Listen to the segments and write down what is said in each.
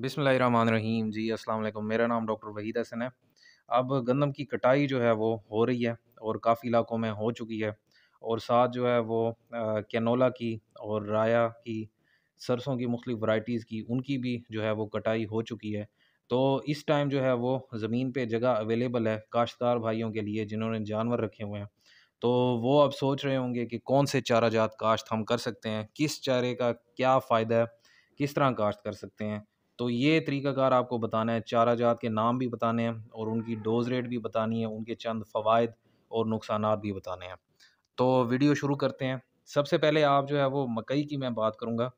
रहीम जी अस्सलाम वालेकुम मेरा नाम डॉक्टर वहीद हसन है अब गंदम की कटाई जो है वो हो रही है और काफ़ी इलाकों में हो चुकी है और साथ जो है वो कैनोला की और राया की सरसों की मुख्तलिफ़ वैराइटीज़ की उनकी भी जो है वो कटाई हो चुकी है तो इस टाइम जो है वो ज़मीन पे जगह अवेलेबल है काश्तकार भाइयों के लिए जिन्होंने जानवर रखे हुए हैं तो वो अब सोच रहे होंगे कि कौन से चारा जात काश्त हम कर सकते हैं किस चारे का क्या फ़ायदा है किस तरह काश्त कर सकते हैं तो ये तरीकाकार आपको बताना है चारा जात के नाम भी बताने हैं और उनकी डोज रेट भी बतानी है उनके चंद फ़वाद और नुकसान भी बताने हैं तो वीडियो शुरू करते हैं सबसे पहले आप जो है वो मकई की मैं बात करूँगा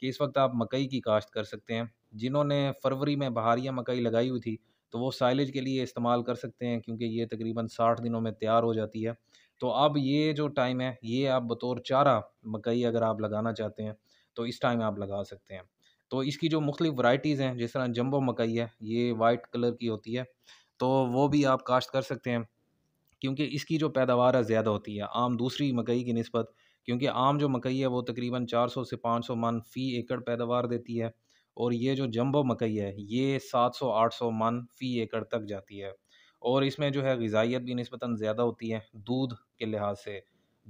कि इस वक्त आप मकई की काश्त कर सकते हैं जिन्होंने फरवरी में बहारिया मकई लगाई हुई थी तो वो साइलेज के लिए इस्तेमाल कर सकते हैं क्योंकि ये तकरीबन साठ दिनों में तैयार हो जाती है तो अब ये जो टाइम है ये आप बतौर चारा मकई अगर आप लगाना चाहते हैं तो इस टाइम आप लगा सकते हैं तो इसकी जो मुख्तलिफ वराइटीज़ हैं जिस तरह जम्बो मकई है ये वाइट कलर की होती है तो वो भी आप काश्त कर सकते हैं क्योंकि इसकी जो पैदावार है ज़्यादा होती है आम दूसरी मकई की नस्बत क्योंकि आम जो मकई है वो तकरीबन 400 से 500 मन फ़ी एकड़ पैदावार देती है और ये जो जम्बो मकई है ये 700-800 मन फ़ी एकड़ तक जाती है और इसमें जो है गजाइत भी नस्बता ज़्यादा होती है दूध के लिहाज से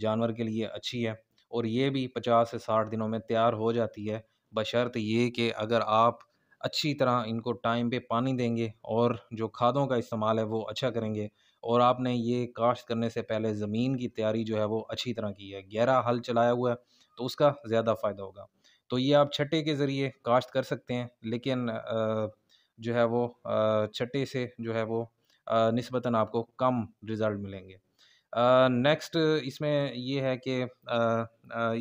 जानवर के लिए अच्छी है और ये भी पचास से साठ दिनों में तैयार हो जाती है बशर्त ये कि अगर आप अच्छी तरह इनको टाइम पे पानी देंगे और जो खादों का इस्तेमाल है वो अच्छा करेंगे और आपने ये काश्त करने से पहले ज़मीन की तैयारी जो है वो अच्छी तरह की है गहरा हल चलाया हुआ है तो उसका ज़्यादा फ़ायदा होगा तो ये आप छट्टे के ज़रिए काश्त कर सकते हैं लेकिन जो है वो छट्टे से जो है वो नस्बता आपको कम रिज़ल्ट मिलेंगे नेक्स्ट इसमें ये है कि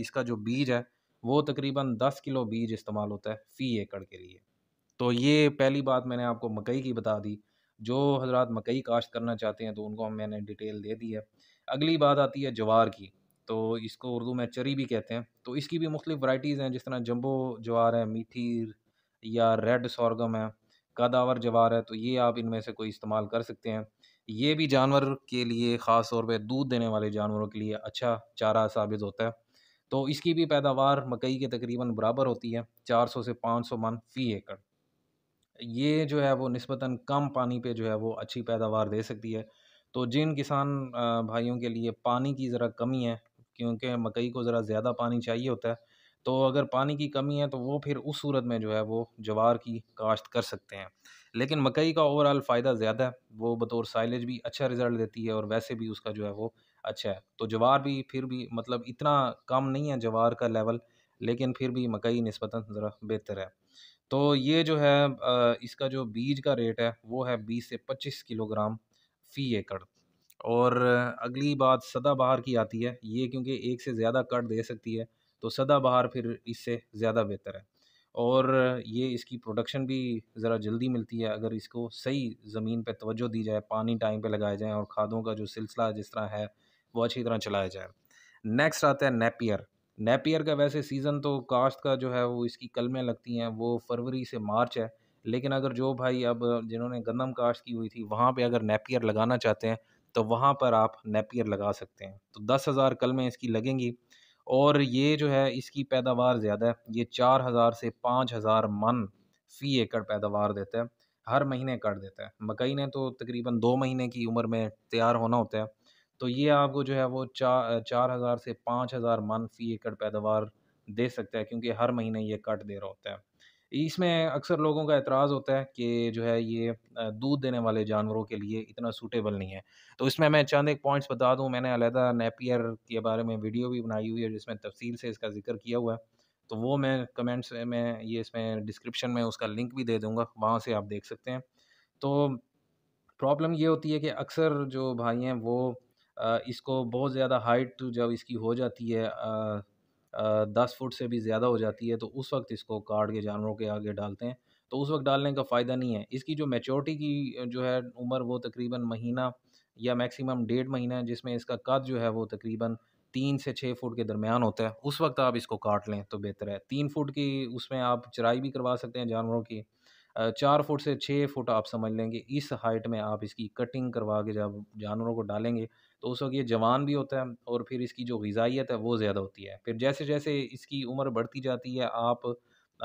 इसका जो बीज है वो तकरीबन दस किलो बीज इस्तेमाल होता है फ़ी एकड़ के लिए तो ये पहली बात मैंने आपको मकई की बता दी जो हजरात मकई काश्त करना चाहते हैं तो उनको हम मैंने डिटेल दे दी है अगली बात आती है जवार की तो इसको उर्दू में चरी भी कहते हैं तो इसकी भी मुख्तु वराइटीज़ हैं जिस तरह जम्बो जवार है मीठी या रेड सौरगम है कादावर जवार है तो ये आप इनमें से कोई इस्तेमाल कर सकते हैं ये भी जानवर के लिए ख़ास तौर पर दूध देने वाले जानवरों के लिए अच्छा चारा साबित होता है तो इसकी भी पैदावार मकई के तकरीबन बराबर होती है 400 से 500 मन फ़ी एकड़ ये जो है वो नस्बता कम पानी पे जो है वो अच्छी पैदावार दे सकती है तो जिन किसान भाइयों के लिए पानी की ज़रा कमी है क्योंकि मकई को ज़रा ज़्यादा पानी चाहिए होता है तो अगर पानी की कमी है तो वो फिर उस सूरत में जो है वो जवार की काश्त कर सकते हैं लेकिन मकई का ओवरऑल फ़ायदा ज़्यादा है वो बतौर साइलेज भी अच्छा रिज़ल्ट देती है और वैसे भी उसका जो है वो अच्छा तो जवार भी फिर भी मतलब इतना कम नहीं है जवार का लेवल लेकिन फिर भी मकई नस्बता ज़रा बेहतर है तो ये जो है इसका जो बीज का रेट है वो है बीस से पच्चीस किलोग्राम फ़ी एकड़ और अगली बात सदाबहार की आती है ये क्योंकि एक से ज़्यादा कट दे सकती है तो सदाबहार फिर इससे ज़्यादा बेहतर है और ये इसकी प्रोडक्शन भी ज़रा जल्दी मिलती है अगर इसको सही ज़मीन पर तवज्जो दी जाए पानी टाइम पे लगाया जाए और खादों का जो सिलसिला जिस तरह है वो अच्छी तरह चलाया जाए नेक्स्ट आता है नेपियर नेपियर का वैसे सीज़न तो काश्त का जो है वो इसकी कलमें लगती हैं वो फरवरी से मार्च है लेकिन अगर जो भाई अब जिन्होंने गंदम काश्त की हुई थी वहाँ पे अगर नेपियर लगाना चाहते हैं तो वहाँ पर आप नेपियर लगा सकते हैं तो दस हज़ार कलमें इसकी लगेंगी और ये जो है इसकी पैदावार ज़्यादा है ये चार हज़ार से पाँच हज़ार मन फ़ी एकड़ पैदावार देता है हर महीने काट देता है मकई ने तो तकरीबन दो महीने की उम्र में तैयार होना होता है तो ये आपको जो है वो चार चार हज़ार से पाँच हज़ार मन फी एकड़ पैदावार दे सकता है क्योंकि हर महीने ये कट दे रहा होता है इसमें अक्सर लोगों का एतराज़ होता है कि जो है ये दूध देने वाले जानवरों के लिए इतना सूटेबल नहीं है तो इसमें मैं चंद एक पॉइंट्स बता दूं मैंने अलहदा नेपियर के बारे में वीडियो भी बनाई हुई है जिसमें तफसील से इसका जिक्र किया हुआ है तो वो मैं कमेंट्स में ये इसमें डिस्क्रिप्शन में उसका लिंक भी दे दूँगा वहाँ से आप देख सकते हैं तो प्रॉब्लम ये होती है कि अक्सर जो भाई हैं वो इसको बहुत ज़्यादा हाइट जब इसकी हो जाती है दस फुट से भी ज़्यादा हो जाती है तो उस वक्त इसको काट के जानवरों के आगे डालते हैं तो उस वक्त डालने का फ़ायदा नहीं है इसकी जो मेचोरटी की जो है उम्र वो तकरीबन महीना या मैक्सिमम डेढ़ महीना है जिसमें इसका कद जो है वो तकरीबन तीन से छः फुट के दरमियान होता है उस वक्त आप इसको काट लें तो बेहतर है तीन फुट की उसमें आप चराई भी करवा सकते हैं जानवरों की चार फुट से छः फुट आप समझ लेंगे इस हाइट में आप इसकी कटिंग करवा के जब जानवरों को डालेंगे तो उस वक्त ये जवान भी होता है और फिर इसकी जो गज़ाइत है वो ज़्यादा होती है फिर जैसे जैसे इसकी उम्र बढ़ती जाती है आप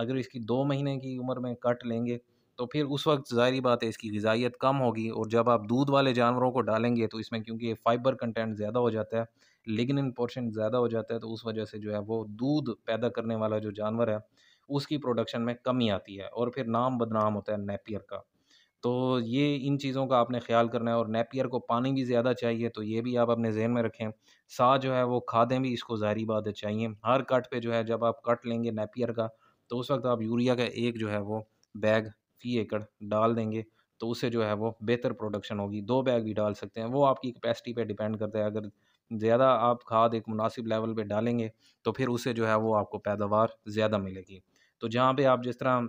अगर इसकी दो महीने की उम्र में कट लेंगे तो फिर उस वक्त ज़ाहरी बात है इसकी गज़ाइत कम होगी और जब आप दूध वाले जानवरों को डालेंगे तो इसमें क्योंकि फाइबर कंटेंट ज़्यादा हो जाता है लिग्निन पोर्शन ज़्यादा हो जाता है तो उस वजह से जो है वो दूध पैदा करने वाला जो जानवर है उसकी प्रोडक्शन में कमी आती है और फिर नाम बदनाम होता है नेपियर का तो ये इन चीज़ों का आपने ख्याल करना है और नेपियर को पानी भी ज़्यादा चाहिए तो ये भी आप अपने जहन में रखें सा जो है वो खादें भी इसको ज़ाहरी बात चाहिए हर कट पे जो है जब आप कट लेंगे नेपियर का तो उस वक्त आप यूरिया का एक जो है वो बैग फी एकड़ डाल देंगे तो उससे जो है वो बेहतर प्रोडक्शन होगी दो बैग भी डाल सकते हैं वो आपकी कैपेसिटी पे डिपेंड करता है अगर ज़्यादा आप खाद एक मुनासिब लेवल पे डालेंगे तो फिर उससे जो है वो आपको पैदावार ज़्यादा मिलेगी तो जहाँ पे आप जिस तरह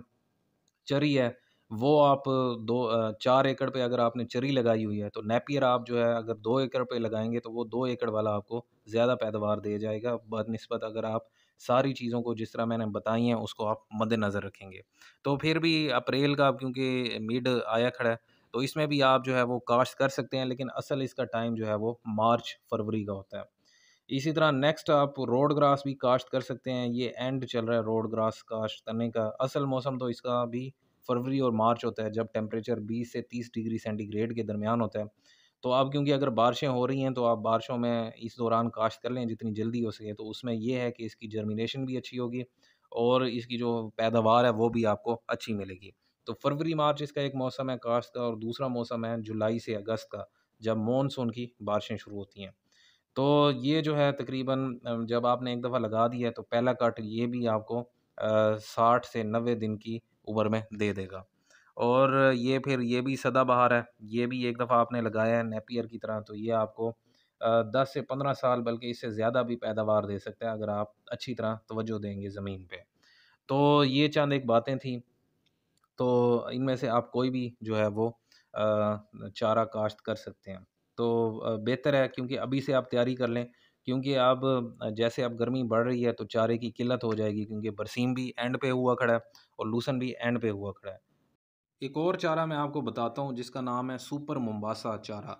चरी है वो आप दो चार एकड़ पे अगर आपने चरी लगाई हुई है तो नेपियर आप जो है अगर दो एकड़ पे लगाएंगे तो वो दो एकड़ वाला आपको ज़्यादा पैदावार दे जाएगा बदनस्बत अगर आप सारी चीज़ों को जिस तरह मैंने बताई हैं उसको आप मद्देनज़र रखेंगे तो फिर भी अप्रैल का क्योंकि मिड आया खड़ा है तो इसमें भी आप जो है वो काश्त कर सकते हैं लेकिन असल इसका टाइम जो है वो मार्च फरवरी का होता है इसी तरह नेक्स्ट आप रोड ग्रास भी काश्त कर सकते हैं ये एंड चल रहा है रोड ग्रास काश्त करने का असल मौसम तो इसका भी फरवरी और मार्च होता है जब टेम्परेचर बीस से तीस डिग्री सेंटीग्रेड के दरमियान होता है तो आप क्योंकि अगर बारिशें हो रही हैं तो आप बारिशों में इस दौरान काश्त कर लें जितनी जल्दी हो सके तो उसमें यह है कि इसकी जर्मिनेशन भी अच्छी होगी और इसकी जो पैदावार है वो भी आपको अच्छी मिलेगी तो फरवरी मार्च इसका एक मौसम है काश्त का और दूसरा मौसम है जुलाई से अगस्त का जब मानसून की बारिशें शुरू होती हैं तो ये जो है तकरीबन जब आपने एक दफ़ा लगा दिया है तो पहला कट ये भी आपको साठ से नबे दिन की ऊबर में दे देगा और ये फिर ये भी सदाबहार है ये भी एक दफ़ा आपने लगाया है नेपियर की तरह तो ये आपको दस से पंद्रह साल बल्कि इससे ज़्यादा भी पैदावार दे सकता है अगर आप अच्छी तरह तोज्जो देंगे ज़मीन पर तो ये चंद एक बातें थी तो इनमें से आप कोई भी जो है वो चारा काश्त कर सकते हैं तो बेहतर है क्योंकि अभी से आप तैयारी कर लें क्योंकि अब जैसे अब गर्मी बढ़ रही है तो चारे की किल्लत हो जाएगी क्योंकि बरसीम भी एंड पे हुआ खड़ा है और लूसन भी एंड पे हुआ खड़ा है एक और चारा मैं आपको बताता हूँ जिसका नाम है सुपर मुम्बासा चारा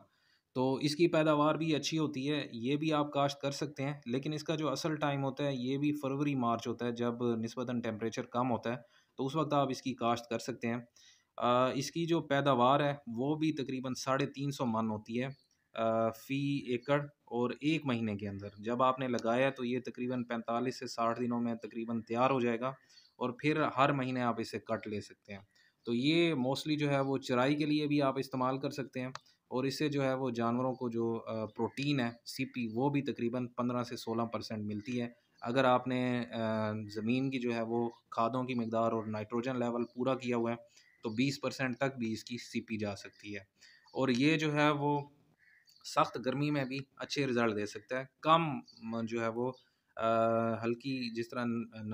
तो इसकी पैदावार भी अच्छी होती है ये भी आप काश्त कर सकते हैं लेकिन इसका जो असल टाइम होता है ये भी फरवरी मार्च होता है जब नस्बता टेम्परेचर कम होता है तो उस वक्त आप इसकी काश्त कर सकते हैं आ, इसकी जो पैदावार है वो भी तकरीबन साढ़े तीन सौ मन होती है आ, फ़ी एकड़ और एक महीने के अंदर जब आपने लगाया तो ये तकरीबन 45 से 60 दिनों में तकरीबन तैयार हो जाएगा और फिर हर महीने आप इसे कट ले सकते हैं तो ये मोस्टली जो है वो चराई के लिए भी आप इस्तेमाल कर सकते हैं और इससे जो है वो जानवरों को जो प्रोटीन है सीपी वो भी तकरीबन पंद्रह से सोलह परसेंट मिलती है अगर आपने ज़मीन की जो है वो खादों की मकदार और नाइट्रोजन लेवल पूरा किया हुआ है तो बीस परसेंट तक भी इसकी सीपी जा सकती है और ये जो है वो सख्त गर्मी में भी अच्छे रिज़ल्ट दे सकता है कम जो है वो आ, हल्की जिस तरह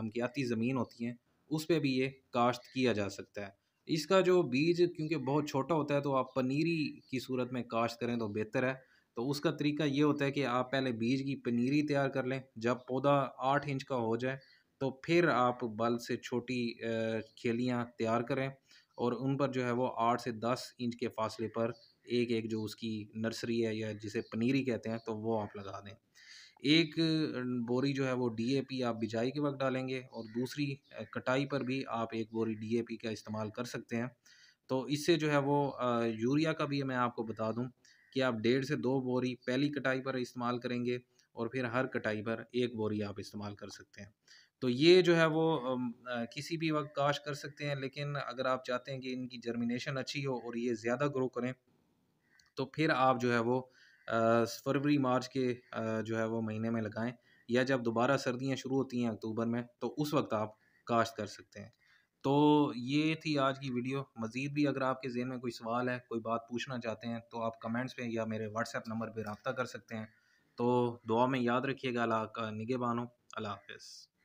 नमकियाती ज़मीन होती है उस पर भी ये काश्त किया जा सकता है इसका जो बीज क्योंकि बहुत छोटा होता है तो आप पनीरी की सूरत में काश्त करें तो बेहतर है तो उसका तरीका ये होता है कि आप पहले बीज की पनीरी तैयार कर लें जब पौधा आठ इंच का हो जाए तो फिर आप बल से छोटी खेलियाँ तैयार करें और उन पर जो है वो आठ से दस इंच के फासले पर एक एक जो उसकी नर्सरी है या जिसे पनीरी कहते हैं तो वो आप लगा दें एक बोरी जो है वो डीएपी आप बिजाई के वक्त डालेंगे और दूसरी कटाई पर भी आप एक बोरी डीएपी का इस्तेमाल कर सकते हैं तो इससे जो है वो यूरिया का भी मैं आपको बता दूं कि आप डेढ़ से दो बोरी पहली कटाई पर इस्तेमाल करेंगे और फिर हर कटाई पर एक बोरी आप इस्तेमाल कर सकते हैं तो ये जो है वो किसी भी वक्त काश कर सकते हैं लेकिन अगर आप चाहते हैं कि इनकी जर्मिनेशन अच्छी हो और ये ज़्यादा ग्रो करें तो फिर आप जो है वो फरवरी मार्च के जो है वो महीने में लगाएं या जब दोबारा सर्दियां शुरू होती हैं अक्टूबर में तो उस वक्त आप काश्त कर सकते हैं तो ये थी आज की वीडियो मज़ीद भी अगर आपके जहन में कोई सवाल है कोई बात पूछना चाहते हैं तो आप कमेंट्स पे या मेरे व्हाट्सएप नंबर पे रबता कर सकते हैं तो दुआ में याद रखिएगा अला का निगेबानो अल्लाह हाफ